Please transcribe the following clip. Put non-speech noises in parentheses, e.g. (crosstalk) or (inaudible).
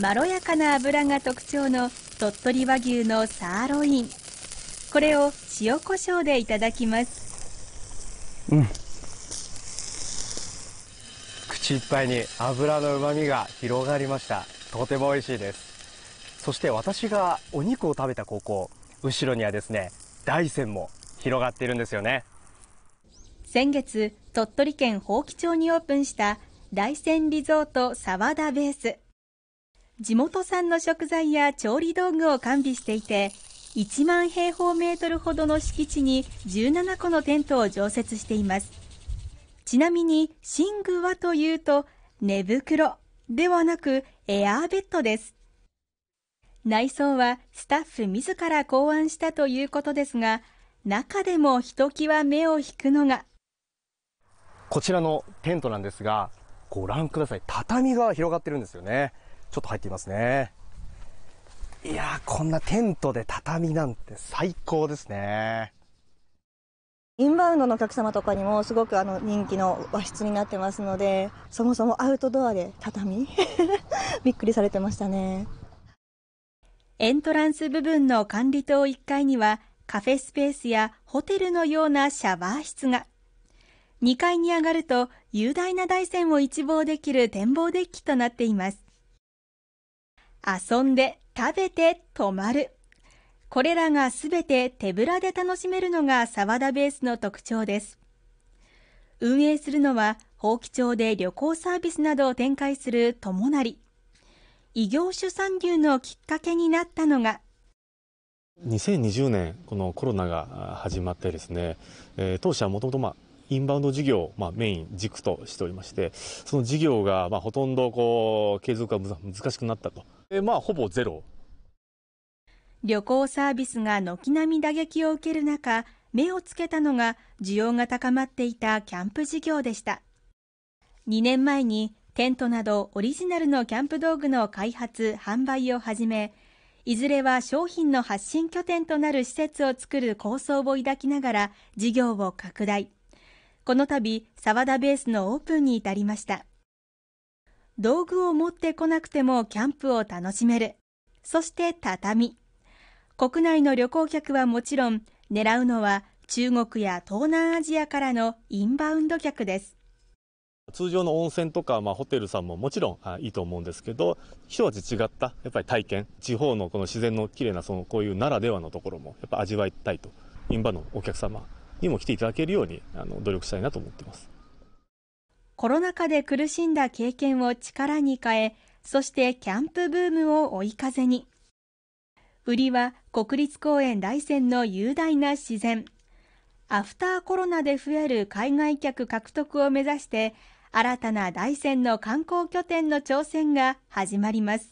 まろやかな脂が特徴の鳥取和牛のサーロインこれを塩コショウでいただきますうん口いっぱいに脂の旨みが広がりましたとても美味しいですそして私がお肉を食べたここ後ろにはですね大山も広がっているんですよね先月鳥取県宝木町にオープンした大山リゾート沢田ベース地元産の食材や調理道具を完備していて1万平方メートルほどの敷地に17個のテントを常設していますちなみに寝具はというと寝袋ではなくエアーベッドです内装はスタッフ自ら考案したということですが中でもひときわ目を引くのがこちらのテントなんですがご覧ください畳が広がってるんですよねちょっと入ってみますね。いやー、こんなテントで畳なんて最高ですね。インバウンドのお客様とかにもすごくあの人気の和室になってますので、そもそもアウトドアで畳 (laughs) びっくりされてましたね。エントランス部分の管理棟1階にはカフェスペースやホテルのようなシャワー室が。2階に上がると雄大な大山を一望できる展望デッキとなっています。遊んで、食べて、泊まる。これらがすべて手ぶらで楽しめるのが沢田ベースの特徴です。運営するのは、法規町で旅行サービスなどを展開する友成。異業種参入のきっかけになったのが、2020年、このコロナが始まってですね、えー、当社はもともとまあ、インバウンド事業を、まあ、メイン軸としておりまして、その事業が、まあ、ほとんどこう継続が難しくなったと。でまあ、ほぼゼロ。旅行サービスが軒並み打撃を受ける中、目をつけたのが需要が高まっていたキャンプ事業でした。2年前にテントなどオリジナルのキャンプ道具の開発・販売を始め、いずれは商品の発信拠点となる施設を作る構想を抱きながら事業を拡大。この度、沢田ベースのオープンに至りました。道具を持ってこなくてもキャンプを楽しめる。そして畳。国内の旅行客はもちろん、狙うのは中国や東南アジアからのインバウンド客です。通常の温泉とか、まあ、ホテルさんももちろんあいいと思うんですけど一味違ったやっぱり体験地方のこの自然のきれいなそのこういうならではのところもやっぱ味わいたいとインバのお客様にも来ていただけるようにあの努力したいなと思ってますコロナ禍で苦しんだ経験を力に変えそしてキャンプブームを追い風に売りは国立公園大山の雄大な自然アフターコロナで増える海外客獲得を目指して新たな大山の観光拠点の挑戦が始まります